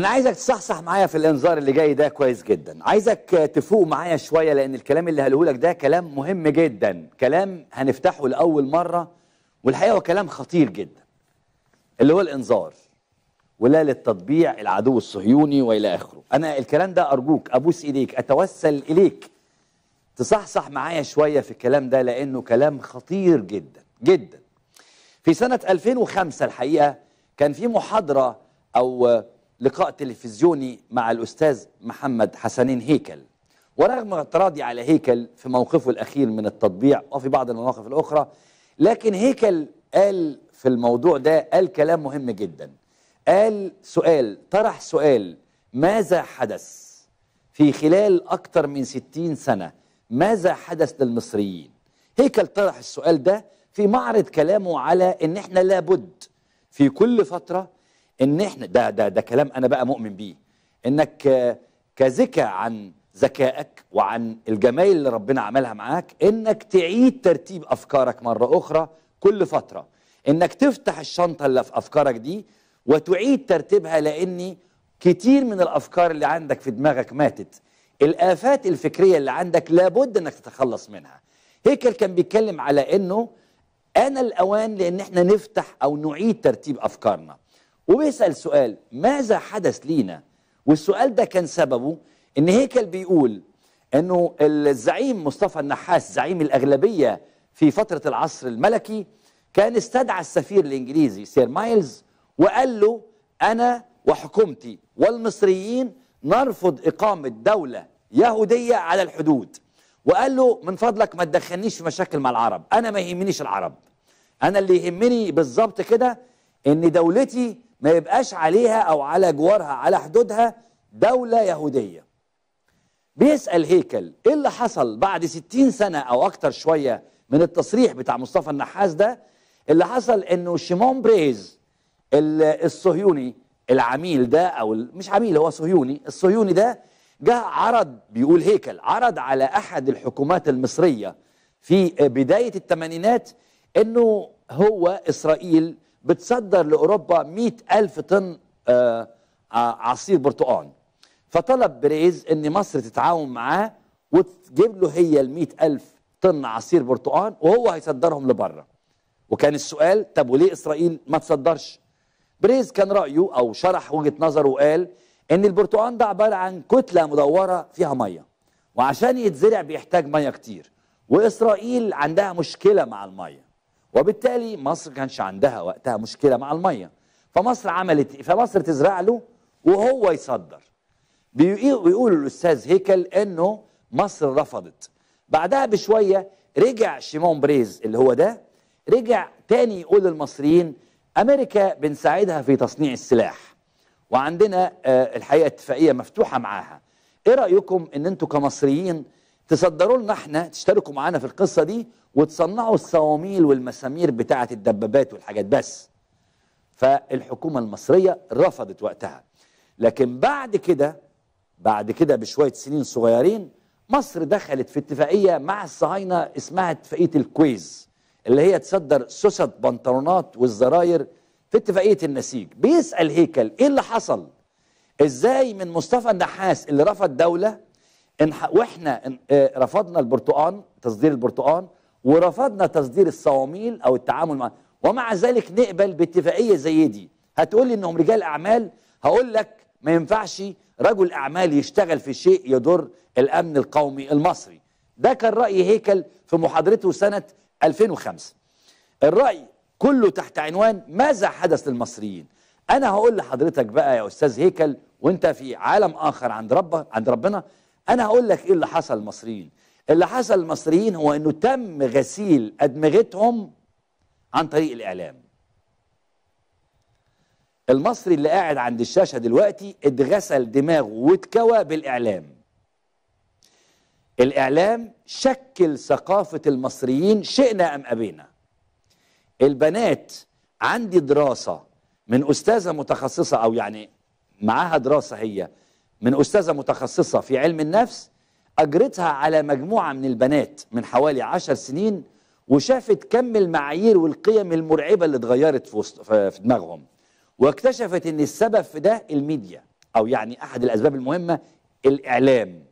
انا عايزك تصحصح معايا في الانذار اللي جاي ده كويس جدا عايزك تفوق معايا شويه لان الكلام اللي هقوله لك ده كلام مهم جدا كلام هنفتحه لاول مره والحقيقه هو كلام خطير جدا اللي هو الانذار ولا للتطبيع العدو الصهيوني والى اخره انا الكلام ده ارجوك ابوس ايديك اتوسل اليك تصحصح معايا شويه في الكلام ده لانه كلام خطير جدا جدا في سنه 2005 الحقيقه كان في محاضره او لقاء تلفزيوني مع الأستاذ محمد حسنين هيكل ورغم اعتراضي على هيكل في موقفه الأخير من التطبيع وفي بعض المواقف الأخرى لكن هيكل قال في الموضوع ده قال كلام مهم جدا قال سؤال طرح سؤال ماذا حدث في خلال أكثر من 60 سنة ماذا حدث للمصريين هيكل طرح السؤال ده في معرض كلامه على ان احنا لابد في كل فترة ان احنا ده ده ده كلام انا بقى مؤمن بيه انك كذكى عن ذكائك وعن الجمايل اللي ربنا عملها معاك انك تعيد ترتيب افكارك مره اخرى كل فتره انك تفتح الشنطه اللي في افكارك دي وتعيد ترتيبها لاني كتير من الافكار اللي عندك في دماغك ماتت الافات الفكريه اللي عندك لابد انك تتخلص منها هيكل كان بيتكلم على انه انا الاوان لان احنا نفتح او نعيد ترتيب افكارنا وبيسأل سؤال ماذا حدث لينا والسؤال ده كان سببه ان هيكل بيقول انه الزعيم مصطفى النحاس زعيم الاغلبيه في فتره العصر الملكي كان استدعى السفير الانجليزي سير مايلز وقال له انا وحكومتي والمصريين نرفض اقامه دوله يهوديه على الحدود وقال له من فضلك ما تدخلنيش في مشاكل مع العرب انا ما يهمنيش العرب انا اللي يهمني بالظبط كده ان دولتي ما يبقاش عليها أو على جوارها على حدودها دولة يهودية بيسأل هيكل إيه اللي حصل بعد 60 سنة أو أكتر شوية من التصريح بتاع مصطفى النحاس ده اللي حصل إنه شيمون بريز الصهيوني العميل ده أو مش عميل هو صهيوني الصهيوني ده جه عرض بيقول هيكل عرض على أحد الحكومات المصرية في بداية الثمانينات إنه هو إسرائيل بتصدر لاوروبا مئة الف طن آه، عصير برتقال فطلب بريز ان مصر تتعاون معاه وتجيب له هي ال ألف طن عصير برتقال وهو هيصدرهم لبره وكان السؤال طب وليه اسرائيل ما تصدرش بريز كان رايه او شرح وجهه نظره وقال ان البرتقال ده عباره عن كتله مدوره فيها ميه وعشان يتزرع بيحتاج ميه كتير واسرائيل عندها مشكله مع الميه وبالتالي مصر كانش عندها وقتها مشكله مع الميه فمصر عملت إيه؟ فمصر تزرع له وهو يصدر بيقول الاستاذ هيكل انه مصر رفضت بعدها بشويه رجع شيمون بريز اللي هو ده رجع تاني يقول للمصريين امريكا بنساعدها في تصنيع السلاح وعندنا آه، الحقيقه اتفاقيه مفتوحه معاها ايه رايكم ان انتوا كمصريين تصدروا لنا احنا تشتركوا معانا في القصه دي وتصنعوا الصواميل والمسامير بتاعه الدبابات والحاجات بس فالحكومه المصريه رفضت وقتها لكن بعد كده بعد كده بشويه سنين صغيرين مصر دخلت في اتفاقيه مع الصهاينه اسمها اتفاقيه الكويز اللي هي تصدر سوسه بنطلونات والزراير في اتفاقيه النسيج بيسال هيكل ايه اللي حصل ازاي من مصطفى النحاس اللي رفض دوله واحنا إيه، رفضنا البرتقان تصدير البرتقان ورفضنا تصدير الصواميل او التعامل مع ومع ذلك نقبل باتفاقيه زي دي هتقول لي انهم رجال اعمال هقول لك ما ينفعش رجل اعمال يشتغل في شيء يضر الامن القومي المصري ده كان راي هيكل في محاضرته سنه 2005 الراي كله تحت عنوان ماذا حدث للمصريين انا هقول لحضرتك بقى يا استاذ هيكل وانت في عالم اخر عند ربك عند ربنا انا هقول لك ايه اللي حصل المصريين اللي حصل المصريين هو انه تم غسيل ادمغتهم عن طريق الاعلام المصري اللي قاعد عند الشاشه دلوقتي اتغسل دماغه واتكوى بالاعلام الاعلام شكل ثقافه المصريين شئنا ام ابينا البنات عندي دراسه من استاذه متخصصه او يعني معاها دراسه هي من أستاذة متخصصة في علم النفس أجرتها على مجموعة من البنات من حوالي عشر سنين وشافت كم المعايير والقيم المرعبة اللي اتغيرت في دماغهم واكتشفت أن السبب في ده الميديا أو يعني أحد الأسباب المهمة الإعلام